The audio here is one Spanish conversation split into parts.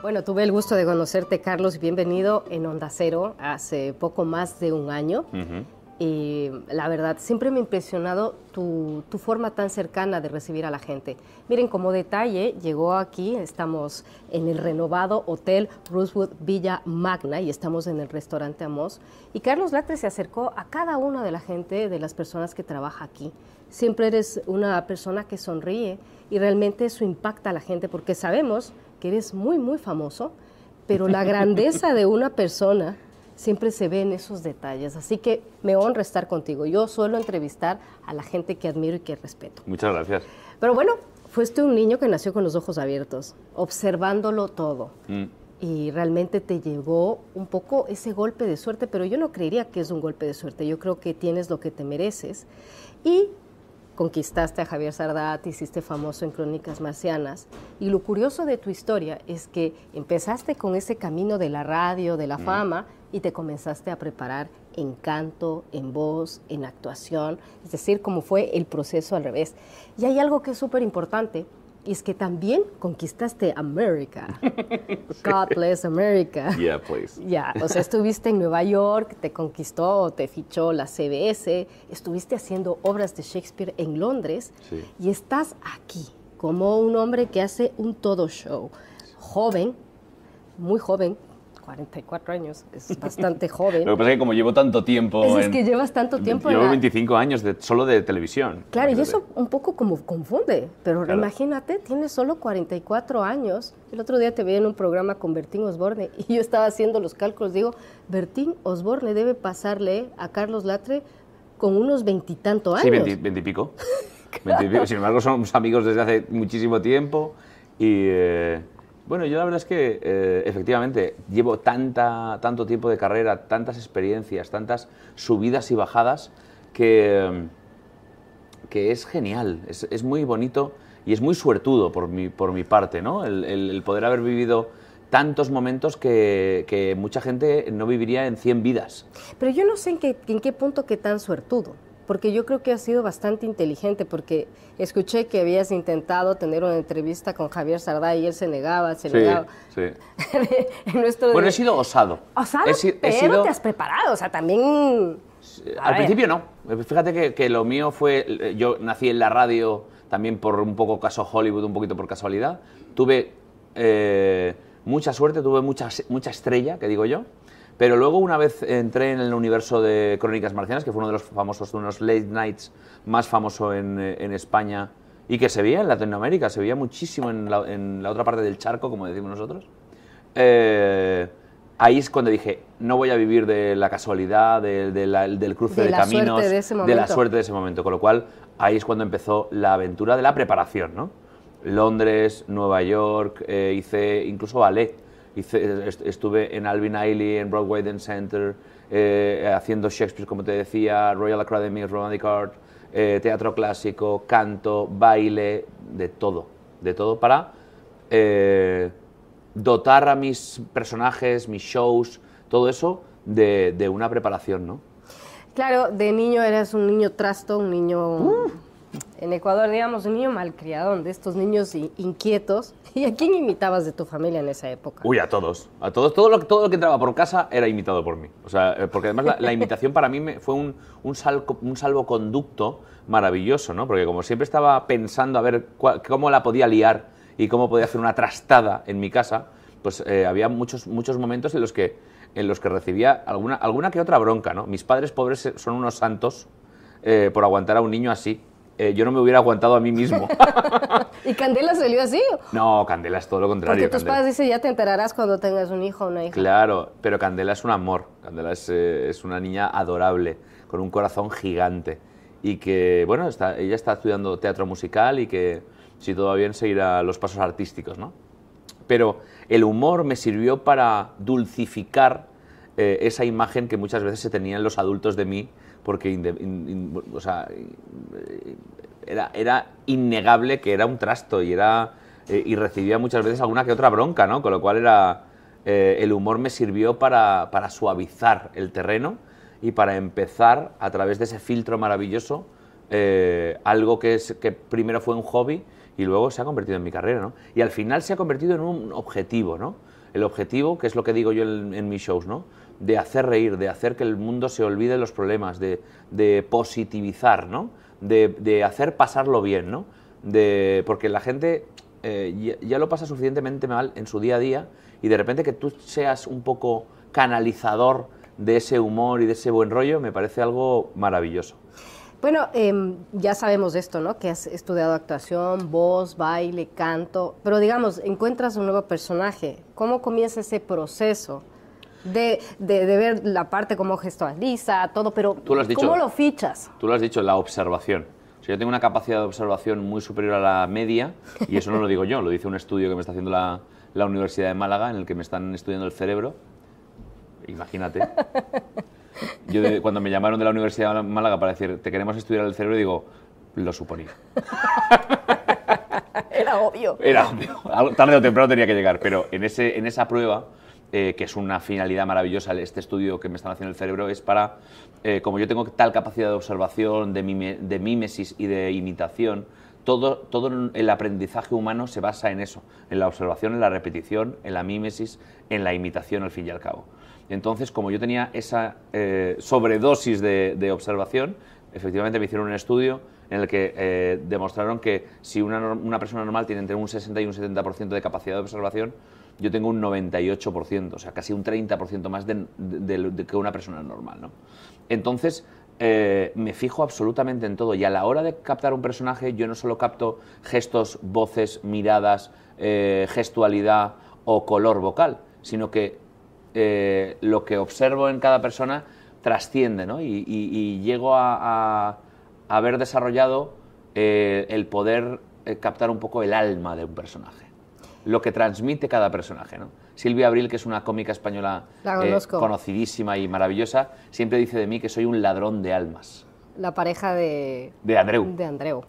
Bueno, tuve el gusto de conocerte, Carlos. Bienvenido en Onda Cero hace poco más de un año. Y la verdad, siempre me ha impresionado tu, forma tan cercana de recibir a la gente. Miren, como detalle, llegó aquí, estamos en el renovado Hotel Rosewood Villa Magna y estamos en el restaurante Amos. Y Carlos Latre se acercó a cada una de la gente, de las personas que trabaja aquí. Siempre eres una persona que sonríe y realmente eso impacta a la gente porque sabemos que eres muy, muy famoso, pero la grandeza de una persona siempre se ven esos detalles. Así que me honra estar contigo. Yo suelo entrevistar a la gente que admiro y que respeto. Muchas gracias. Pero bueno, fuiste un niño que nació con los ojos abiertos, observándolo todo. Mm. Y realmente te llegó un poco ese golpe de suerte, pero yo no creería que es un golpe de suerte. Yo creo que tienes lo que te mereces. Y conquistaste a Javier te hiciste famoso en Crónicas Marcianas. Y lo curioso de tu historia es que empezaste con ese camino de la radio, de la mm. fama, y te comenzaste a preparar en canto, en voz, en actuación, es decir, cómo fue el proceso al revés. Y hay algo que es súper importante, y es que también conquistaste América. God bless America. Yeah, please. Ya, o sea, estuviste en Nueva York, te conquistó, te fichó la CBS, estuviste haciendo obras de Shakespeare en Londres y estás aquí como un hombre que hace un todo show, joven, muy joven, 44 años, es bastante joven. Lo que pasa es que como llevo tanto tiempo... Es, que llevas tanto tiempo... Llevo 25 años solo de televisión. Claro, y eso un poco como confunde, pero imagínate, tienes solo 44 años. El otro día te vi en un programa con Bertín Osborne y yo estaba haciendo los cálculos, digo, Bertín Osborne debe pasarle a Carlos Latre con unos veintitantos años. Sí, veintipico. Sin embargo, somos amigos desde hace muchísimo tiempo y... Eh, bueno, yo la verdad es que eh, efectivamente llevo tanta, tanto tiempo de carrera, tantas experiencias, tantas subidas y bajadas que, que es genial, es, muy bonito y es muy suertudo por mi, por mi parte, ¿no? El, poder haber vivido tantos momentos que, mucha gente no viviría en 100 vidas. Pero yo no sé en qué, en qué punto que tan suertudo porque yo creo que has sido bastante inteligente, porque escuché que habías intentado tener una entrevista con Javier Sardá y él se negaba, se negaba. Sí. nuestro bueno, he sido osado. Osado, pero te has preparado, o sea, también... Al principio no. Fíjate que, lo mío fue... Yo nací en la radio también por un poco caso Hollywood, un poquito por casualidad. Tuve... Eh, mucha suerte, tuve mucha, mucha estrella, que digo yo, pero luego, una vez entré en el universo de Crónicas Marcianas, que fue uno de los famosos, uno de los late nights más famoso en, eh, España y que se veía en Latinoamérica, se veía muchísimo en la, otra parte del charco, como decimos nosotros. Eh, ahí es cuando dije, no voy a vivir de la casualidad, del cruce de, caminos, de, la suerte de ese momento. Con lo cual, ahí es cuando empezó la aventura de la preparación, ¿no? Londres, Nueva York, eh, hice incluso ballet estuve en Alvin Ailey, en Broadway Dance Center, eh, haciendo Shakespeare, como te decía, Royal Academy Romantic Art, eh, teatro clásico, canto, baile, de todo, de todo para eh, dotar a mis personajes, mis shows, todo eso de, una preparación, ¿no? Claro, de niño eras un niño trasto, un niño... Uh en Ecuador, digamos, un niño malcriadón, de estos niños inquietos. ¿Y a quién imitabas de tu familia en esa época? Uy, a todos. A todos. Todo lo, todo lo que entraba por casa era imitado por mí. O sea, eh, porque además la, la imitación para mí me, fue un, un, salco, un salvoconducto maravilloso, ¿no? Porque como siempre estaba pensando a ver cómo la podía liar y cómo podía hacer una trastada en mi casa, pues eh, había muchos, muchos momentos en los que, en los que recibía alguna, alguna que otra bronca, ¿no? Mis padres pobres son unos santos eh, por aguantar a un niño así eh, yo no me hubiera aguantado a mí mismo. ¿Y Candela salió así? No, Candela es todo lo contrario. Porque tus padres dicen, ya te enterarás cuando tengas un hijo o una hija. Claro, pero Candela es un amor. Candela eh, es, una niña adorable, con un corazón gigante. Y que, bueno, está, ella está estudiando teatro musical y que, si todo va bien, seguirá los pasos artísticos, ¿no? Pero el humor me sirvió para dulcificar eh, esa imagen que muchas veces se tenían los adultos de mí porque era, innegable que era un trasto y era eh, y recibía muchas veces alguna que otra bronca, ¿no? Con lo cual era eh, el humor me sirvió para, suavizar el terreno y para empezar a través de ese filtro maravilloso eh, algo que, primero fue un hobby y luego se ha convertido en mi carrera, ¿no? Y al final se ha convertido en un objetivo, ¿no? El objetivo, que es lo que digo yo en mis shows, ¿no? de hacer reír, de hacer que el mundo se olvide los problemas, de, positivizar, ¿no? De, hacer pasarlo bien, ¿no? De, porque la gente eh, ya, lo pasa suficientemente mal en su día a día y de repente que tú seas un poco canalizador de ese humor y de ese buen rollo me parece algo maravilloso. Bueno, em, ya sabemos esto, ¿no? Que has estudiado actuación, voz, baile, canto, pero digamos, encuentras un nuevo personaje. ¿Cómo comienza ese proceso? de, ver la parte como gestualiza, todo, pero ¿Tú lo ¿cómo lo fichas? Tú lo has dicho, la observación. yo tengo una capacidad de observación muy superior a la media, y eso no lo digo yo, lo dice un estudio que me está haciendo la, Universidad de Málaga, en el que me están estudiando el cerebro. Imagínate. Yo cuando me llamaron de la Universidad de Málaga para decir, te queremos estudiar el cerebro, digo, lo suponía. Era obvio. Era obvio. Tarde o temprano tenía que llegar, pero en, ese, en esa prueba eh, que es una finalidad maravillosa, este estudio que me están haciendo el cerebro, es para, eh, como yo tengo tal capacidad de observación, de, mímesis y de imitación, todo, el aprendizaje humano se basa en eso, en la observación, en la repetición, en la mímesis, en la imitación al fin y al cabo. Entonces, como yo tenía esa eh, sobredosis de, observación, efectivamente me hicieron un estudio en el que demostraron que si una, una, persona normal tiene entre un 60 y un 70% de capacidad de observación, yo tengo un 98%, o sea, casi un 30% más de, que una persona normal, ¿no? Entonces, eh, me fijo absolutamente en todo y a la hora de captar un personaje, yo no solo capto gestos, voces, miradas, eh, gestualidad o color vocal, sino que eh, lo que observo en cada persona trasciende, ¿no? Y, llego a, haber desarrollado el poder captar un poco el alma de un personaje lo que transmite cada personaje. ¿no? Silvia Abril, que es una cómica española eh, conocidísima y maravillosa, siempre dice de mí que soy un ladrón de almas. La pareja de... De Andreu. De Andreu.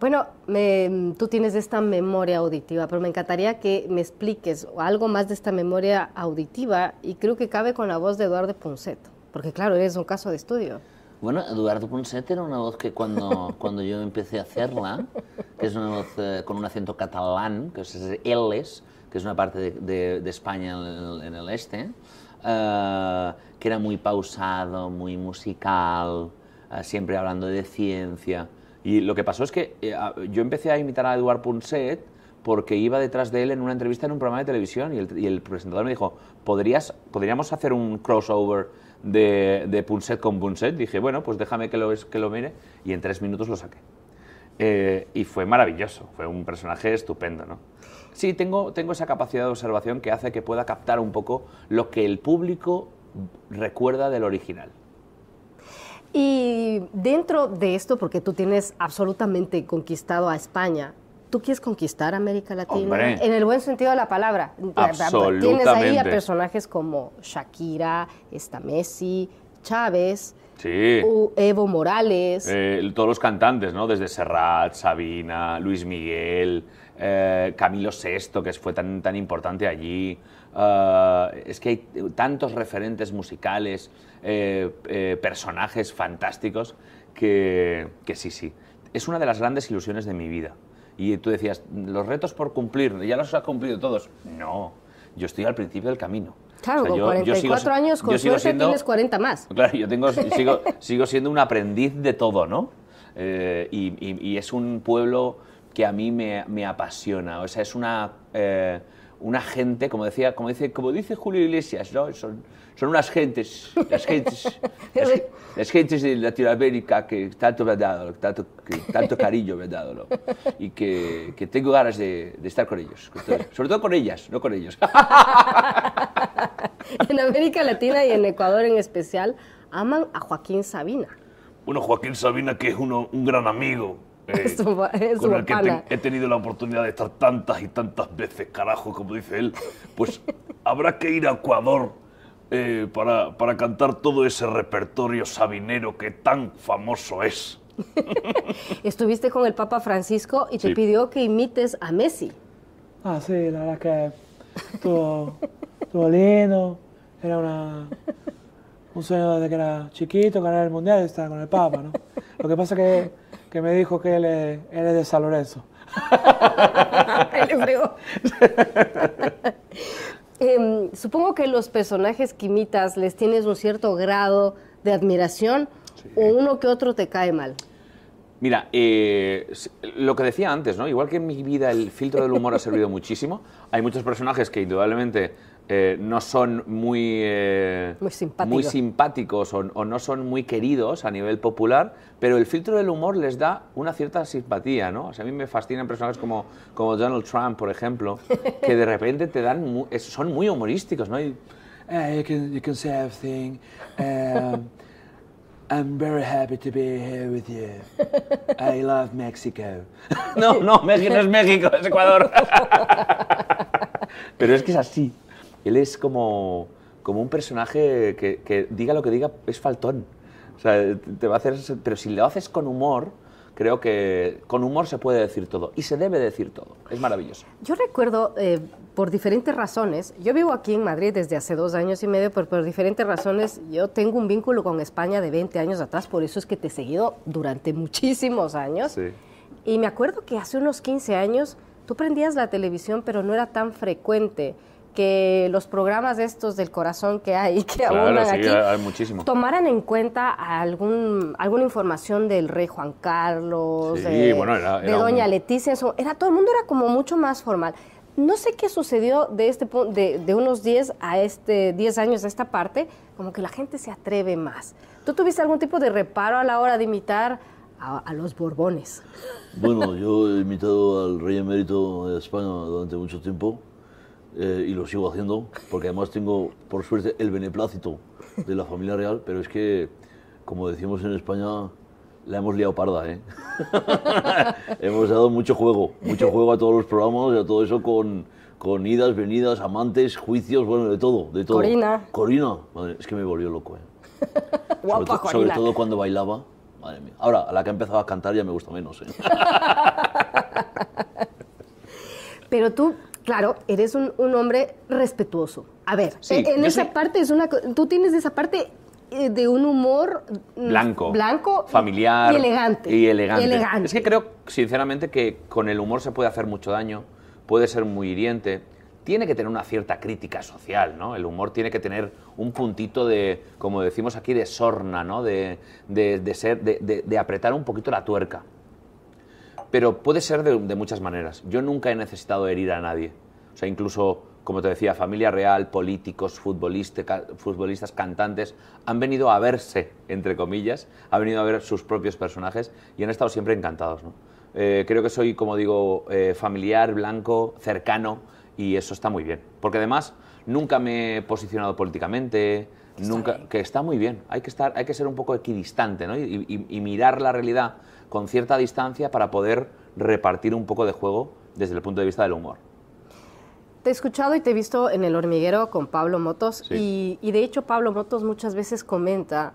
Bueno, tú tienes esta memoria auditiva, pero me encantaría que me expliques algo más de esta memoria auditiva y creo que cabe con la voz de Eduardo Ponset, porque claro, eres un caso de estudio. Bueno, Eduardo Ponset era una voz que cuando, cuando yo empecé a hacerla, es eh, con un acento catalán, que es Eles, que es una parte de, España en el, este, eh, que era muy pausado, muy musical, eh, siempre hablando de ciencia. Y lo que pasó es que yo empecé a imitar a Eduard Punset porque iba detrás de él en una entrevista en un programa de televisión y el, y el presentador me dijo, ¿Podrías, ¿podríamos hacer un crossover de, de Punset con Punset? Dije, bueno, pues déjame que lo, que lo mire y en tres minutos lo saqué. Eh, y fue maravilloso, fue un personaje estupendo, ¿no? Sí, tengo, tengo esa capacidad de observación que hace que pueda captar un poco lo que el público recuerda del original. Y dentro de esto, porque tú tienes absolutamente conquistado a España, ¿tú quieres conquistar América Latina? En el buen sentido de la palabra. Absolutamente. Tienes ahí a personajes como Shakira, está Messi, Chávez, Sí. Evo Morales. Eh, todos los cantantes, ¿no? Desde Serrat, Sabina, Luis Miguel, eh, Camilo VI, que fue tan, tan importante allí. Eh, es que hay tantos referentes musicales, personajes fantásticos, que, que sí, sí. Es una de las grandes ilusiones de mi vida. Y tú decías, los retos por cumplir, ya los has cumplido todos. No, yo estoy al principio del camino Claro, con yo, 44 yo años, con suerte tienes 40 más. Claro, yo tengo, sigo, sigo siendo un aprendiz de todo, ¿no? Eh, y, y, y, es un pueblo que a mí me, me apasiona, o sea, es una... Eh, una gente, como decía, como dice, como dice Julio Iglesias, ¿no? Son, son unas gentes, las gentes, las, gentes de Latinoamérica que tanto me han dado, tanto, que, tanto cariño me han dado, Y que, que tengo ganas de, estar con ellos, sobre todo con ellas, no con ellos. en América Latina y en Ecuador en especial, aman a Joaquín Sabina. Bueno, Joaquín Sabina, que es uno, un gran amigo, con el que he tenido la oportunidad de estar tantas y tantas veces, carajo, como dice él, pues habrá que ir a Ecuador eh, para, para cantar todo ese repertorio sabinero que tan famoso es. Estuviste con el Papa Francisco y te pidió que imites a Messi. Ah, sí, la verdad que estuvo, lindo. Era una, un sueño desde que era chiquito ganar el mundial y estar con el Papa, ¿no? Lo que pasa que que me dijo que él es, de San Lorenzo. le fregó. Em, supongo que los personajes quimitas les tienes un cierto grado de admiración o uno que otro te cae mal. Mira, eh, lo que decía antes, ¿no? Igual que en mi vida el filtro del humor ha servido muchísimo, hay muchos personajes que indudablemente eh, no son muy, eh, muy, simpáticos o, no son muy queridos a nivel popular, pero el filtro del humor les da una cierta simpatía, ¿no? a mí me fascinan personajes como, Donald Trump, por ejemplo, que de repente te dan son muy humorísticos, ¿no? Y, you, can, say everything. Um, I'm very happy to be here with you. I love Mexico. no, no, México no es México, es Ecuador. pero es que es así él es como, como un personaje que, diga lo que diga, es faltón. O sea, te va a hacer, pero si lo haces con humor, creo que con humor se puede decir todo y se debe decir todo. Es maravilloso. Yo recuerdo, eh, por diferentes razones, yo vivo aquí en Madrid desde hace dos años y medio, pero por diferentes razones yo tengo un vínculo con España de 20 años atrás, por eso es que te he seguido durante muchísimos años. Y me acuerdo que hace unos 15 años tú prendías la televisión, pero no era tan frecuente que los programas estos del corazón que hay, que claro, aquí, hay muchísimo. tomaran en cuenta algún, alguna información del rey Juan Carlos, de, doña Leticia, era, todo el mundo era como mucho más formal. No sé qué sucedió de, este, de, de unos 10 a este 10 años de esta parte, como que la gente se atreve más. ¿Tú tuviste algún tipo de reparo a la hora de imitar a, a, los Borbones. Bueno, yo he imitado al rey emérito de España durante mucho tiempo, eh, y lo sigo haciendo, porque además tengo, por suerte, el beneplácito de la familia real, pero es que, como decimos en España, la hemos liado parda, ¿eh? hemos dado mucho juego, mucho juego a todos los programas y a todo eso con, con idas, venidas, amantes, juicios, bueno, de todo, de todo. Corina. Corina, madre, es que me volvió loco, ¿eh? Guapa, sobre, sobre todo cuando bailaba, madre mía. Ahora, a la que empezaba a cantar ya me gusta menos, ¿eh? Pero tú claro, eres un, hombre respetuoso. A ver, e-, en esa parte es una... Tú tienes esa parte eh, de un humor mm, blanco, blanco familiar y elegante, y elegante. Es que creo, sinceramente, que con el humor se puede hacer mucho daño, puede ser muy hiriente. Tiene que tener una cierta crítica social, ¿no? El humor tiene que tener un puntito de, como decimos aquí, de sorna, ¿no? De, ser, de, de apretar un poquito la tuerca. Pero puede ser de, muchas maneras. Yo nunca he necesitado herir a nadie. O sea, incluso, como te decía, familia real, políticos, futbolistas, cantantes, han venido a verse, entre comillas, han venido a ver sus propios personajes y han estado siempre encantados. Eh, creo que soy, como digo, eh, familiar, blanco, cercano y eso está muy bien. Porque además nunca me he posicionado políticamente, nunca, que está muy bien. Hay que, estar, hay que ser un poco equidistante y, y mirar la realidad con cierta distancia para poder repartir un poco de juego desde el punto de vista del humor. Te he escuchado y te he visto en El Hormiguero con Pablo Motos y, de hecho Pablo Motos muchas veces comenta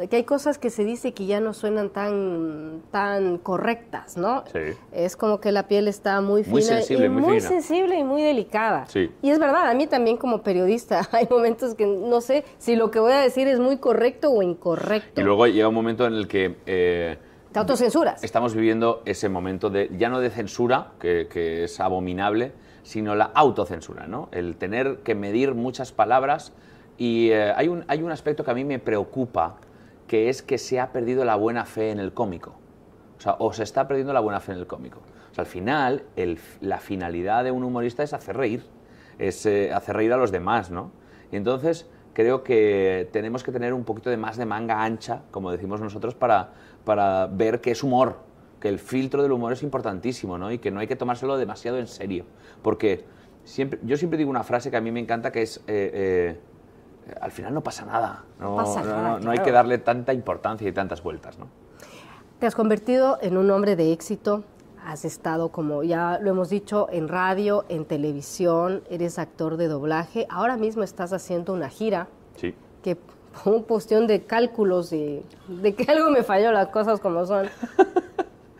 eh, que hay cosas que se dice que ya no suenan tan, tan correctas, ¿no? Sí. Es como que la piel está muy fina. Muy sensible, y muy, sensible y muy delicada. Sí. Y es verdad, a mí también como periodista hay momentos que no sé si lo que voy a decir es muy correcto o incorrecto. Y luego llega un momento en el que... Eh, ¿Te autocensuras? Estamos viviendo ese momento de, ya no de censura, que, es abominable, sino la autocensura, ¿no? El tener que medir muchas palabras y eh, hay, un, hay un aspecto que a mí me preocupa, que es que se ha perdido la buena fe en el cómico. O sea, o se está perdiendo la buena fe en el cómico. O sea, al final, la finalidad de un humorista es hacer reír, es eh, hacer reír a los demás, ¿no? Y entonces creo que tenemos que tener un poquito de más de manga ancha, como decimos nosotros, para, para ver que es humor, que el filtro del humor es importantísimo, ¿no? Y que no hay que tomárselo demasiado en serio. Porque siempre, yo siempre digo una frase que a mí me encanta que es... Eh, eh, al final no pasa nada, no, hay que darle tanta importancia y tantas vueltas. ¿no? Te has convertido en un hombre de éxito, has estado, como ya lo hemos dicho, en radio, en televisión, eres actor de doblaje, ahora mismo estás haciendo una gira sí. que un cuestión de cálculos y de que algo me falló las cosas como son.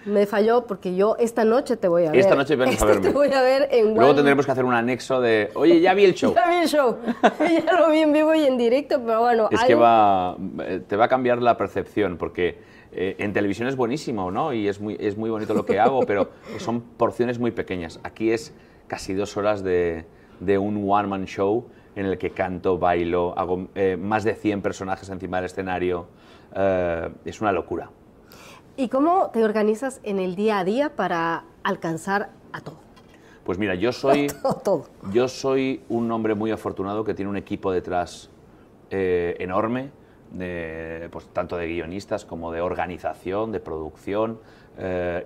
Me falló porque yo esta noche te voy a ver. Esta noche a verme. Te voy a ver en Luego tendremos que hacer un anexo de, oye, ya vi el show. ya vi el show. ya lo vi en vivo y en directo, pero bueno. Es que eh, te va a cambiar la percepción porque eh, en televisión es buenísimo, ¿no? Y es muy, es muy bonito lo que hago, pero son porciones muy pequeñas. Aquí es casi dos horas de, de un one-man show en el que canto, bailo, hago eh, más de 100 personajes encima del escenario. Eh, es una locura. ¿Y cómo te organizas en el día a día para alcanzar a todo? Pues mira, yo soy, yo soy un hombre muy afortunado que tiene un equipo detrás eh, enorme, pues, tanto de guionistas como de organización, de producción,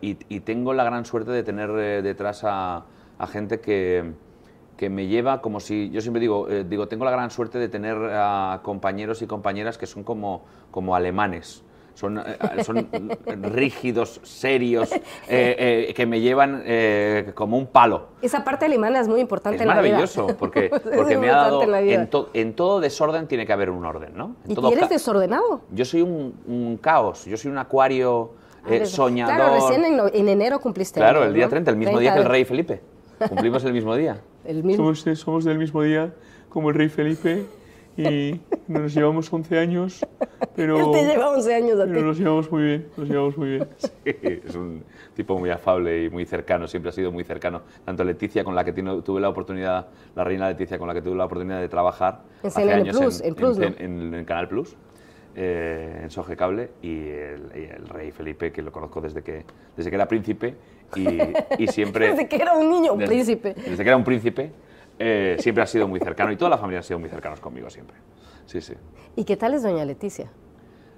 y, tengo la gran suerte de tener detrás a gente que, que me lleva como si, yo siempre digo, eh, digo tengo la gran suerte de tener compañeros y compañeras que son como, como alemanes. Son, eh, eh, son rígidos, serios, que me llevan como un palo. Esa parte alemana es muy importante en la vida. maravilloso, porque, porque me ha dado... En, todo desorden tiene que haber un orden, ¿no? ¿Y eres desordenado? Yo soy un, caos, yo soy un acuario... Ah, soñador. Claro, recién en, enero cumpliste. Claro, el día 30, el mismo día que el rey Felipe. ¿Cumplimos el mismo día? Eh, somos, del mismo día como el rey Felipe y nos llevamos 11 años, pero... te lleva 11 años a ti. nos llevamos muy bien, nos llevamos muy bien. es un tipo muy afable y muy cercano, siempre ha sido muy cercano. Tanto Leticia, con la que tuve la oportunidad, la reina Leticia, con la que tuve la oportunidad de trabajar... en años en, Plus, en, Canal Plus. Eh, en y el, rey Felipe, que lo conozco desde que, desde que era príncipe y, siempre... desde que era un niño, un príncipe. Desde que era un príncipe, eh, siempre ha sido muy cercano y toda la familia ha sido muy cercanos conmigo siempre. Sí, sí. ¿Y qué tal es doña Leticia?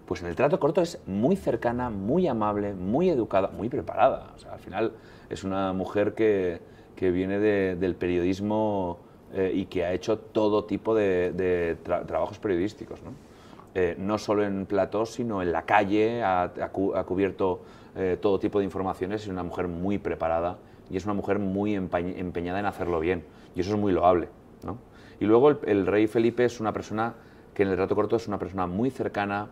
Pues en el trato corto es muy cercana, muy amable, muy educada, muy preparada. al final es una mujer que, que viene del periodismo eh, y que ha hecho todo tipo de, trabajos periodísticos, ¿no? Eh, no solo en plató sino en la calle, ha, cubierto eh, todo tipo de informaciones, es una mujer muy preparada y es una mujer muy empeñada en hacerlo bien, y eso es muy loable. ¿no? Y luego el, rey Felipe es una persona que en el rato corto es una persona muy cercana,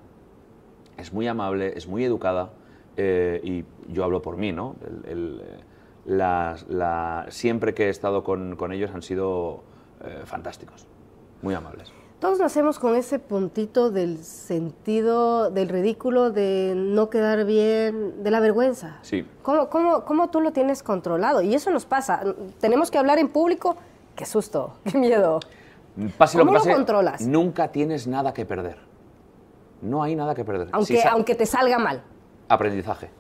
es muy amable, es muy educada, eh, y yo hablo por mí, ¿no? la, siempre que he estado con ellos han sido fantásticos, muy amables. Todos nacemos con ese puntito del sentido, del ridículo, de no quedar bien, de la vergüenza. Sí. ¿Cómo, tú lo tienes controlado? Y eso nos pasa. Tenemos que hablar en público. Qué susto, qué miedo. ¿Cómo lo, controlas? Nunca tienes nada que perder. No hay nada que perder. Aunque, aunque te salga mal. Aprendizaje.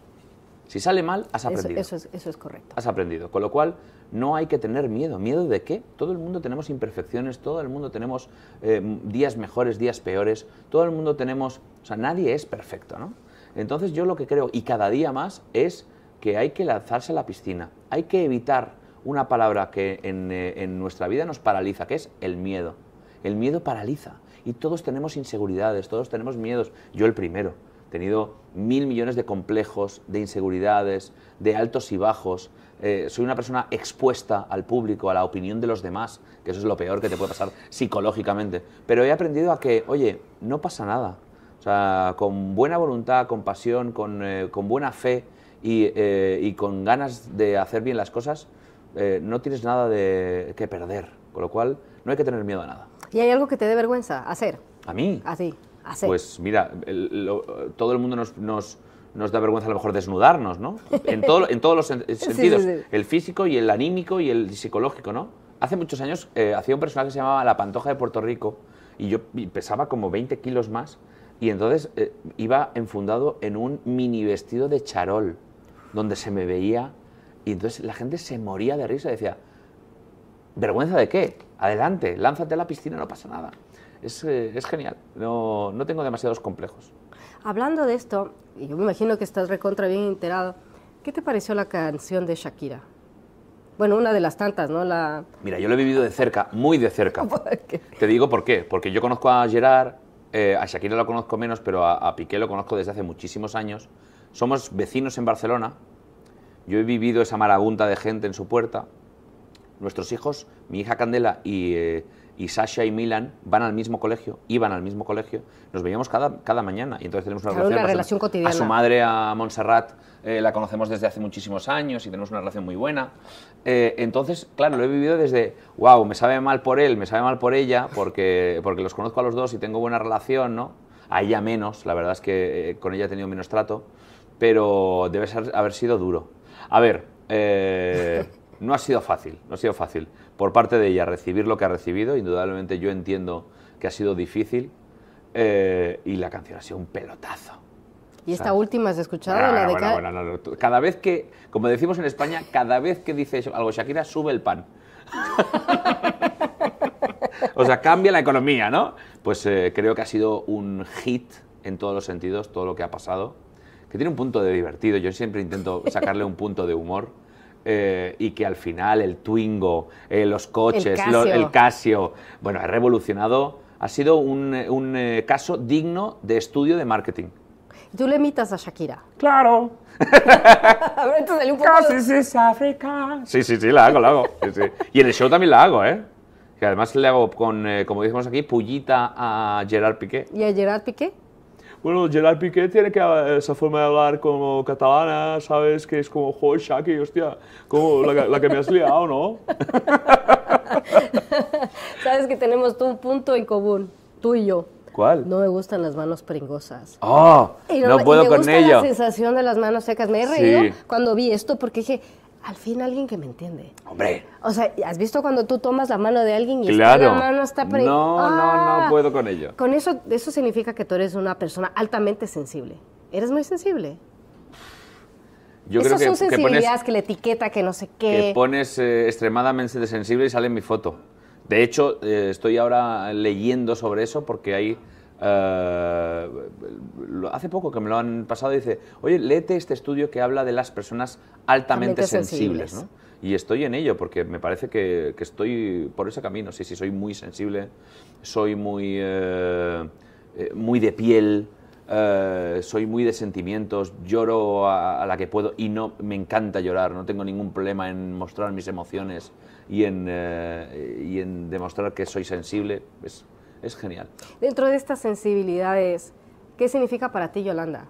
Si sale mal, has aprendido. eso es correcto. Has aprendido. Con lo cual, no hay que tener miedo. ¿Miedo de qué? Todo el mundo tenemos imperfecciones, todo el mundo tenemos eh, días mejores, días peores, todo el mundo tenemos... O sea, nadie es perfecto, ¿no? Entonces yo lo que creo, y cada día más, es que hay que lanzarse a la piscina. Hay que evitar una palabra que en, eh, nuestra vida nos paraliza, que es el miedo. El miedo paraliza. Y todos tenemos inseguridades, todos tenemos miedos. Yo el primero he tenido mil millones de complejos, de inseguridades, de altos y bajos, eh, soy una persona expuesta al público, a la opinión de los demás, que eso es lo peor que te puede pasar psicológicamente. Pero he aprendido a que, oye, no pasa nada. O sea, con buena voluntad, con pasión, con, eh, buena fe eh, y, con ganas de hacer bien las cosas, no tienes nada de, que perder. Con lo cual, no hay que tener miedo a nada. ¿Y hay algo que te dé vergüenza hacer? ¿A mí? Así, hacer. Pues mira, todo el mundo nos nos da vergüenza a lo mejor desnudarnos, ¿no? En, todo, en todos los sentidos, el físico y el anímico y el psicológico, ¿no? Hace muchos años eh, hacía un personal que se llamaba La Pantoja de Puerto Rico y yo pesaba como 20 kilos más y entonces eh, iba enfundado en un mini vestido de charol donde se me veía y entonces la gente se moría de risa, decía, ¿vergüenza de qué? Adelante, lánzate a la piscina, no pasa nada. Es, eh, es genial, no, no tengo demasiados complejos. Hablando de esto, y yo me imagino que estás recontra bien enterado, ¿qué te pareció la canción de Shakira? Bueno, una de las tantas, ¿no? Mira, yo lo he vivido de cerca, muy de cerca. Te digo por qué. Porque yo conozco a Gerard, eh, a Shakira lo conozco menos, pero a, a Piqué lo conozco desde hace muchísimos años. Somos vecinos en Barcelona. Yo he vivido esa marabunta de gente en su puerta nuestros hijos, mi hija Candela eh, y, Sasha y Milan van al mismo colegio, iban al mismo colegio, nos veíamos cada, cada mañana y entonces tenemos una, relación, relación, cotidiana. A su madre, a Montserrat, eh, la conocemos desde hace muchísimos años y tenemos una relación muy buena. Eh, entonces, claro, lo he vivido desde, wow, me sabe mal por él, me sabe mal por ella, porque, porque los conozco a los dos y tengo buena relación, ¿no? A ella menos, la verdad es que con ella he tenido menos trato, pero debe haber sido duro. A ver, no ha sido fácil, no ha sido fácil por parte de ella recibir lo que ha recibido. Indudablemente yo entiendo que ha sido difícil eh, y la canción ha sido un pelotazo. ¿Y esta última has escuchado? Ah, la de cada... cada vez que, como decimos en España, cada vez que dice algo Shakira, sube el pan. o sea, cambia la economía, ¿no? Pues eh, creo que ha sido un hit en todos los sentidos, todo lo que ha pasado, que tiene un punto de divertido. Yo siempre intento sacarle un punto de humor eh, y que al final el Twingo, eh, los coches, el Casio. bueno, ha revolucionado, ha sido un, eh, caso digno de estudio de marketing. ¿Tú le imitas a Shakira? Claro. Entonces, es África. Sí, sí, sí, la hago, la hago. Y en el show también la hago, ¿eh? Que además le hago con, como decimos aquí, pullita a Gerard Piqué. ¿Y a Gerard Piqué? bueno, Gerard Piqué tiene que esa forma de hablar como catalana, ¿sabes? Que es como, joder, Shaki, hostia, como la, la que me has liado, ¿no? Sabes que tenemos un punto en común, tú y yo. ¿Cuál? No me gustan las manos pringosas. ¡Ah! no, puedo con gusta la sensación de las manos secas. Me he reído cuando vi esto porque dije, al fin alguien que me entiende. Hombre. O sea, ¿has visto cuando tú tomas la mano de alguien y claro. la mano está pre... No, no, no ah. puedo con ello. Con eso, eso significa que tú eres una persona altamente sensible. Eres muy sensible. Yo Esas creo que, son sensibilidades, que, pones, la etiqueta, que no sé qué. Que pones eh, extremadamente sensible y sale en mi foto. De hecho, eh, estoy ahora leyendo sobre eso porque hay eh, hace poco que me lo han pasado, dice, oye, léete este estudio que habla de las personas altamente, sensibles. Y estoy en ello porque me parece que, estoy por ese camino. Sí, sí, soy muy sensible, soy muy, eh, eh, muy de piel, soy muy de sentimientos, lloro a, la que puedo y no me encanta llorar, no tengo ningún problema en mostrar mis emociones y en, y en demostrar que soy sensible es genial. Dentro de estas sensibilidades, ¿qué significa para ti Yolanda?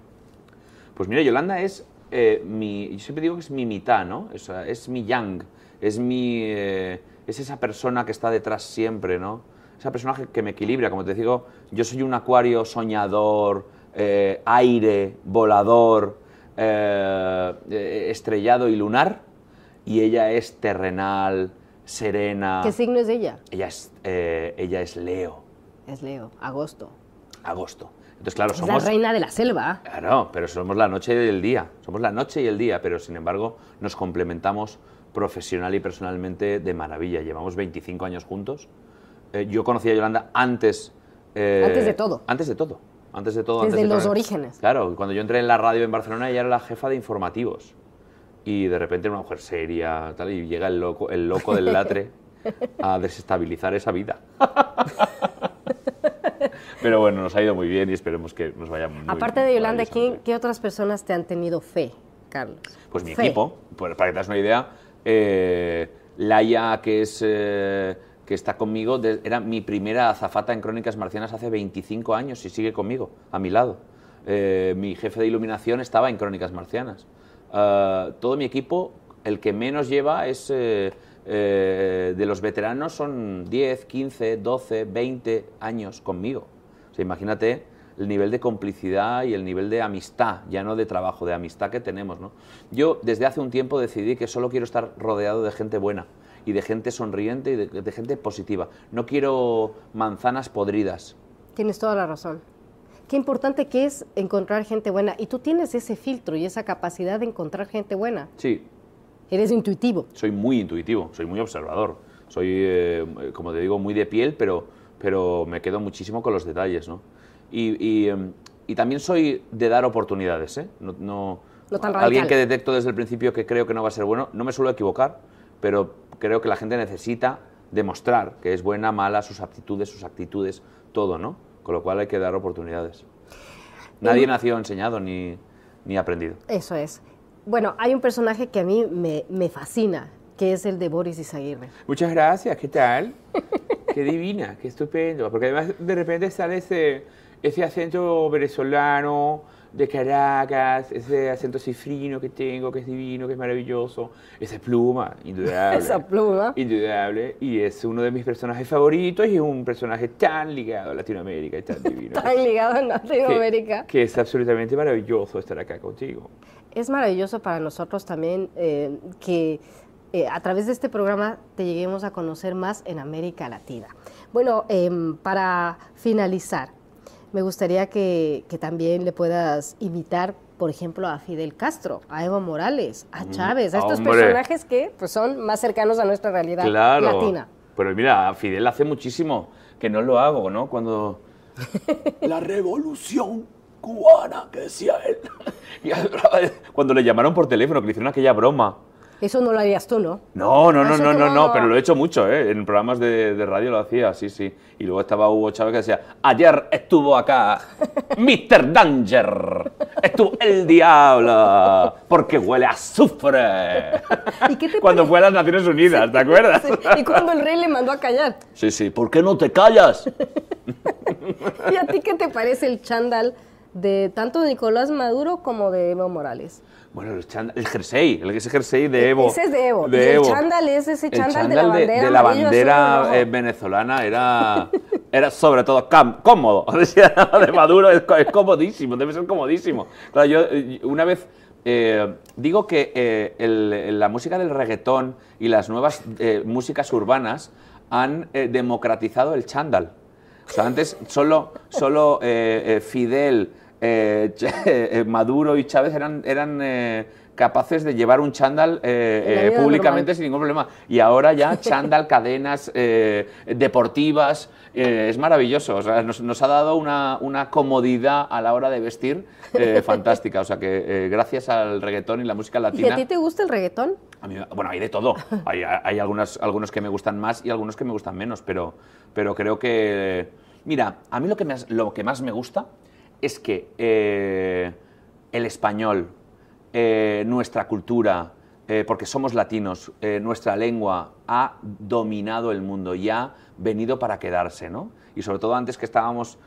Pues mira, Yolanda es eh, mi, yo siempre digo que es mi mitad, ¿no? Es, mi yang, es mi, eh, es esa persona que está detrás siempre, ¿no? Esa persona que me equilibra, como te digo, yo soy un acuario soñador, eh, aire, volador, estrellado y lunar, y ella es terrenal, serena. ¿Qué signo es ella? Ella es, ella es Leo es Leo, agosto. Agosto. Entonces, claro, somos... reina de la selva. Claro, pero somos la noche y el día. Somos la noche y el día, pero sin embargo nos complementamos profesional y personalmente de maravilla. Llevamos 25 años juntos. Eh, yo conocía a Yolanda antes... Eh, antes de todo. Antes de todo. Antes de todo. de los orígenes. Claro, cuando yo entré en la radio en Barcelona, ella era la jefa de informativos. Y de repente una mujer seria, tal, y llega el loco, el loco del latre a desestabilizar esa vida. Pero bueno, nos ha ido muy bien y esperemos que nos vaya muy bien. Aparte de Yolanda ¿qué otras personas te han tenido fe, Carlos? Pues mi equipo, pues, para que te das una idea, eh, Laia, que es... Eh, que está conmigo, era mi primera azafata en Crónicas Marcianas hace 25 años y sigue conmigo, a mi lado. Eh, mi jefe de iluminación estaba en Crónicas Marcianas. Ah, todo mi equipo, el que menos lleva es eh, de los veteranos son 10, 15, 12, 20 años conmigo. O sea, imagínate el nivel de complicidad y el nivel de amistad, ya no de trabajo, de amistad que tenemos. ¿no? Yo desde hace un tiempo decidí que solo quiero estar rodeado de gente buena y de gente sonriente y de, de gente positiva. No quiero manzanas podridas. Tienes toda la razón. Qué importante que es encontrar gente buena. Y tú tienes ese filtro y esa capacidad de encontrar gente buena. Sí, Eres intuitivo. Soy muy intuitivo, soy muy observador. Soy, eh, eh, como te digo, muy de piel, pero, pero me quedo muchísimo con los detalles, ¿no? Y, y, em, también soy de dar oportunidades, ¿eh? No, no, alguien que detecto desde el principio que creo que no va a ser bueno, no me suelo equivocar, pero creo que la gente necesita demostrar que es buena, mala, sus aptitudes, sus actitudes, todo, ¿no? Con lo cual hay que dar oportunidades. Nadie nació enseñado ni, ni aprendido. Eso es. Bueno, hay un personaje que a mí me, fascina, que es el de Boris Izaguirre. Muchas gracias, ¿qué tal? qué divina, qué estupendo. Porque además de repente sale ese, ese acento venezolano de Caracas, ese acento cifrino que tengo, que es divino, que es maravilloso, esa pluma, indudable. esa pluma. Indudable. Y es uno de mis personajes favoritos y es un personaje tan ligado a Latinoamérica y tan divino. tan ligado a Latinoamérica. Que, es absolutamente maravilloso estar acá contigo. Es maravilloso para nosotros también eh, que eh, a través de este programa te lleguemos a conocer más en América Latina. Bueno, em, para finalizar, me gustaría que, que también le puedas imitar por ejemplo, a Fidel Castro, a Evo Morales, a mm, Chávez, a estos personajes que pues, son más cercanos a nuestra realidad claro. latina. Pero mira, a Fidel hace muchísimo que no lo hago, ¿no? Cuando... La revolución cubana, que decía él. Cuando le llamaron por teléfono, que le hicieron aquella broma. Eso no lo harías tú, ¿no? No, no, no, no, no, no, pero lo he hecho mucho, ¿eh? En programas de, radio lo hacía, sí, sí. Y luego estaba Hugo Chávez que decía, ayer estuvo acá Mr. Danger, estuvo el diablo, porque huele a azufre. ¿Y qué te cuando fue a las Naciones Unidas, ¿te acuerdas? Y cuando el rey le mandó a callar. Sí, sí, ¿por qué no te callas? ¿Y a ti qué te parece el chándal? de tanto Nicolás Maduro como de Evo Morales. Bueno, el, chándal, el jersey, ese jersey de e-, Evo. Ese es de Evo. El chándal es ese chándal, de la bandera, de, la bandera eh, venezolana. Era, era sobre todo cómodo. de Maduro es, comodísimo, debe ser comodísimo. yo una vez eh, digo que eh, la música del reggaetón y las nuevas músicas urbanas han democratizado el chándal. O sea, antes solo, solo Fidel, eh, eh, Maduro y Chávez eran, eran eh, capaces de llevar un chándal públicamente sin ningún problema. Y ahora ya chándal, cadenas deportivas, es maravilloso. nos, nos, ha dado una, una, comodidad a la hora de vestir fantástica. O sea que gracias al reggaetón y la música latina... ¿Y a ti te gusta el reggaetón? bueno, hay de todo. Hay, hay algunos, algunos que me gustan más y algunos que me gustan menos, pero, pero creo que... Mira, a mí lo que, lo que más me gusta es que eh, el español, eh, nuestra cultura, eh, porque somos latinos, nuestra lengua ha dominado el mundo y ha venido para quedarse, ¿no? Y sobre todo antes que estábamos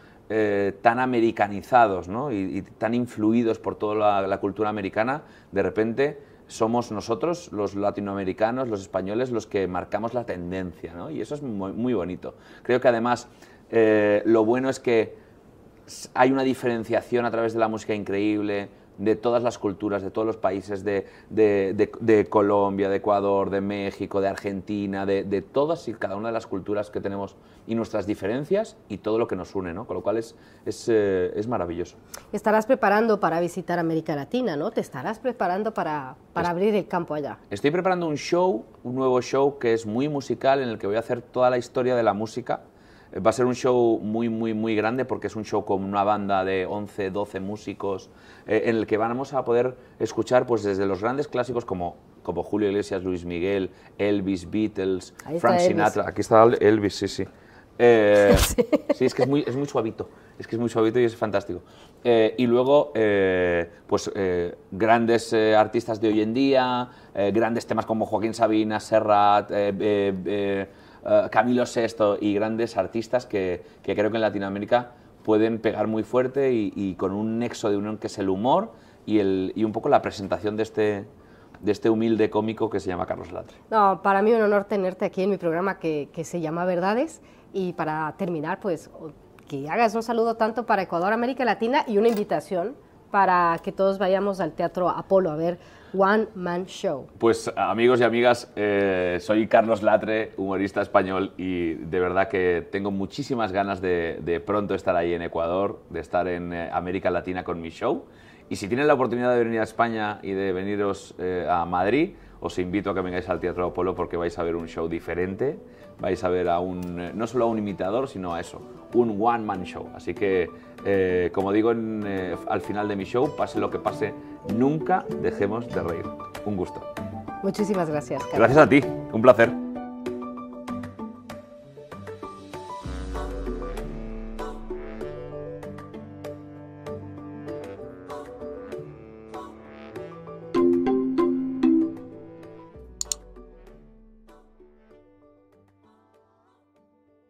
tan americanizados ¿no? y, tan influidos por toda la, cultura americana, de repente somos nosotros, los latinoamericanos, los españoles, los que marcamos la tendencia, ¿no? Y eso es muy, bonito. Creo que además lo bueno es que hay una diferenciación a través de la música increíble, de todas las culturas, de todos los países, de, Colombia, de Ecuador, de México, de Argentina, de, todas y cada una de las culturas que tenemos y nuestras diferencias y todo lo que nos une, ¿no? Con lo cual es, es, eh, maravilloso. Estarás preparando para visitar América Latina, ¿no? Te estarás preparando para, abrir el campo allá. Estoy preparando un show, un nuevo show que es muy musical en el que voy a hacer toda la historia de la música Va a ser un show muy, muy, muy grande porque es un show con una banda de 11, 12 músicos eh, en el que vamos a poder escuchar pues desde los grandes clásicos como, Julio Iglesias, Luis Miguel, Elvis, Beatles, Frank Sinatra. Aquí está Elvis, sí, eh, sí. sí. es que es muy, suavito, es que es muy suavito y es fantástico. Eh, y luego, pues grandes artistas de hoy en día, grandes temas como Joaquín Sabina, Serrat, eh, Camilo VI y grandes artistas que, creo que en Latinoamérica pueden pegar muy fuerte y, con un nexo de unión que es el humor y, el, un poco la presentación de este, de este humilde cómico que se llama Carlos Latre. para mí un honor tenerte aquí en mi programa que, que, se llama Verdades y para terminar, pues que hagas un saludo tanto para Ecuador, América Latina y una invitación para que todos vayamos al Teatro Apolo a ver One Man Show. Pues amigos y amigas, eh, soy Carlos Latre, humorista español, y de verdad que tengo muchísimas ganas de, pronto estar ahí en Ecuador, de estar en eh, América Latina con mi show. Y si tienen la oportunidad de venir a España y de veniros eh, a Madrid, os invito a que vengáis al Teatro Apolo porque vais a ver un show diferente, vais a ver a un, no solo a un imitador, sino a eso, un one-man show. Así que eh, como digo eh, al final de mi show, pase lo que pase, nunca dejemos de reír. Un gusto. Muchísimas gracias. Carlos. Gracias a ti, un placer.